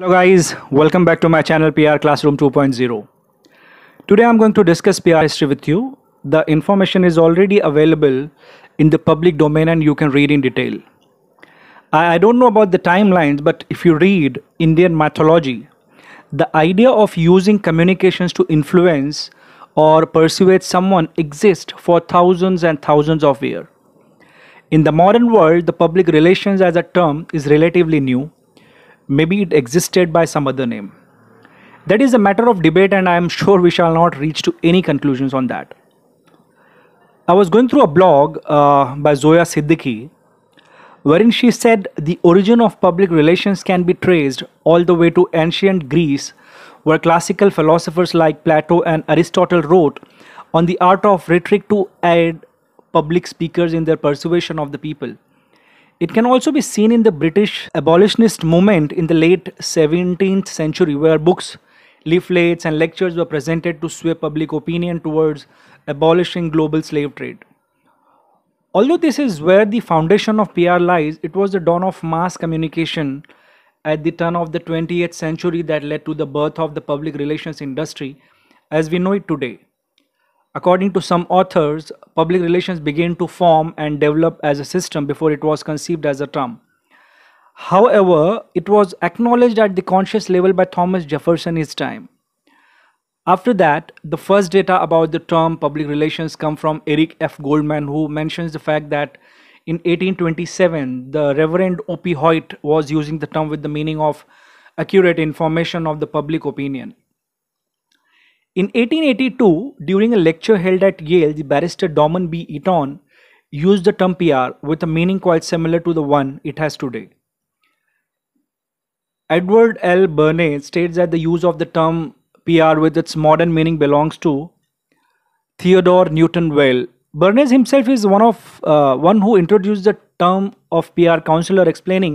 Hello guys, welcome back to my channel PR Classroom 2.0. Today I'm going to discuss PR history with you. The information is already available in the public domain and you can read in detail. I, I don't know about the timelines, but if you read Indian mythology, the idea of using communications to influence or persuade someone exists for thousands and thousands of years. In the modern world, the public relations as a term is relatively new Maybe it existed by some other name. That is a matter of debate, and I am sure we shall not reach to any conclusions on that. I was going through a blog uh, by Zoya Siddiqui, wherein she said the origin of public relations can be traced all the way to ancient Greece, where classical philosophers like Plato and Aristotle wrote on the art of rhetoric to aid public speakers in their persuasion of the people. It can also be seen in the British abolitionist movement in the late 17th century, where books, leaflets, and lectures were presented to sway public opinion towards abolishing global slave trade. Although this is where the foundation of PR lies, it was the dawn of mass communication at the turn of the 20th century that led to the birth of the public relations industry as we know it today. According to some authors, public relations began to form and develop as a system before it was conceived as a term. However, it was acknowledged at the conscious level by Thomas Jefferson his time. After that, the first data about the term public relations come from Eric F. Goldman, who mentions the fact that in 1827, the Reverend O.P. Hoyt was using the term with the meaning of accurate information of the public opinion. In 1882, during a lecture held at Yale, the barrister Dorman B. Eaton used the term PR with a meaning quite similar to the one it has today. Edward L. Bernay states that the use of the term PR with its modern meaning belongs to Theodore Newton Whale. Bernays himself is one of uh, one who introduced the term of PR counselor, explaining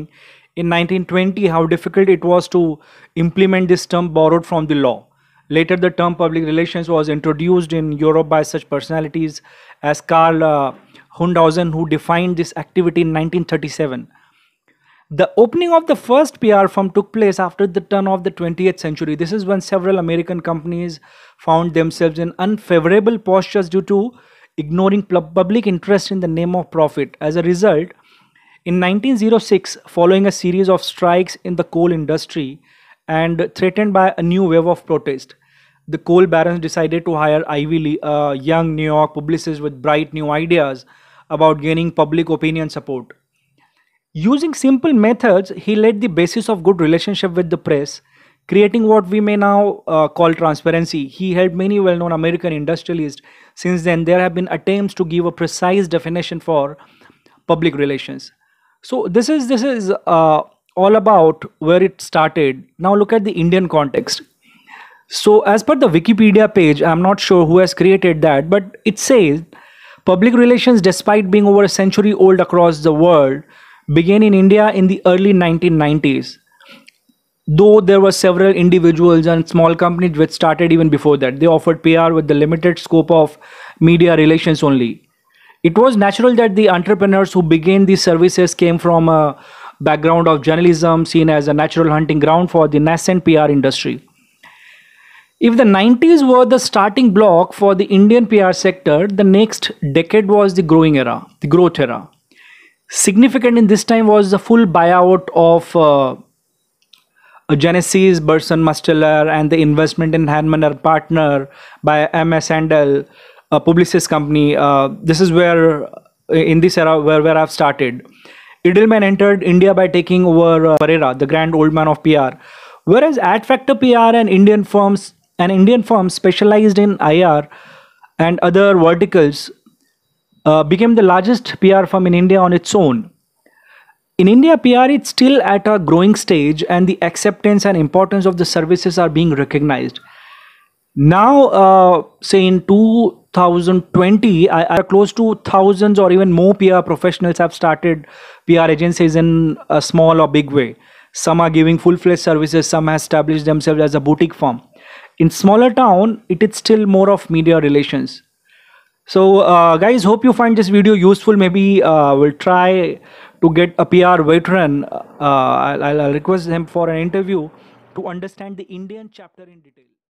in 1920 how difficult it was to implement this term borrowed from the law. Later, the term public relations was introduced in Europe by such personalities as Karl uh, Hundhausen, who defined this activity in 1937. The opening of the first PR firm took place after the turn of the 20th century. This is when several American companies found themselves in unfavorable postures due to ignoring public interest in the name of profit. As a result, in 1906, following a series of strikes in the coal industry, and threatened by a new wave of protest. The coal barons decided to hire Ivy Lee, a young New York publicist with bright new ideas about gaining public opinion support. Using simple methods, he laid the basis of good relationship with the press, creating what we may now uh, call transparency. He helped many well-known American industrialists. Since then, there have been attempts to give a precise definition for public relations. So this is this is uh, all about where it started. Now look at the Indian context. So, as per the Wikipedia page, I'm not sure who has created that, but it says public relations, despite being over a century old across the world, began in India in the early 1990s. Though there were several individuals and small companies which started even before that, they offered PR with the limited scope of media relations only. It was natural that the entrepreneurs who began these services came from a uh, background of journalism seen as a natural hunting ground for the nascent PR industry. If the 90s were the starting block for the Indian PR sector, the next decade was the growing era, the growth era. Significant in this time was the full buyout of uh, Genesis, Burson Musteller, and the investment in Hanmaner Partner by M.S. Handel, a publicist company. Uh, this is where, in this era, where, where I've started. Idilman entered India by taking over uh, Pereira, the grand old man of PR. Whereas Ad Factor PR and Indian firms and Indian firms specialized in IR and other verticals uh, became the largest PR firm in India on its own. In India, PR is still at a growing stage, and the acceptance and importance of the services are being recognized. Now, uh, say in two 2020 I, I, close to thousands or even more pr professionals have started pr agencies in a small or big way some are giving full-fledged services some have established themselves as a boutique firm in smaller town it is still more of media relations so uh, guys hope you find this video useful maybe uh, we'll try to get a pr veteran uh, I'll, I'll request him for an interview to understand the indian chapter in detail